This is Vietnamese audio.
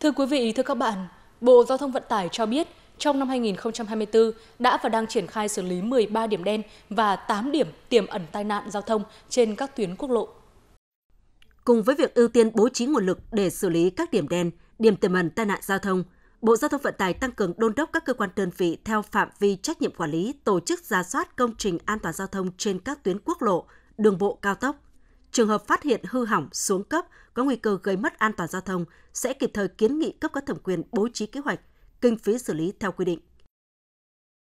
Thưa quý vị, thưa các bạn, Bộ Giao thông Vận tải cho biết trong năm 2024 đã và đang triển khai xử lý 13 điểm đen và 8 điểm tiềm ẩn tai nạn giao thông trên các tuyến quốc lộ. Cùng với việc ưu tiên bố trí nguồn lực để xử lý các điểm đen, điểm tiềm ẩn tai nạn giao thông, Bộ Giao thông Vận tải tăng cường đôn đốc các cơ quan đơn vị theo phạm vi trách nhiệm quản lý tổ chức ra soát công trình an toàn giao thông trên các tuyến quốc lộ, đường bộ cao tốc, Trường hợp phát hiện hư hỏng, xuống cấp, có nguy cơ gây mất an toàn giao thông sẽ kịp thời kiến nghị cấp có thẩm quyền bố trí kế hoạch, kinh phí xử lý theo quy định.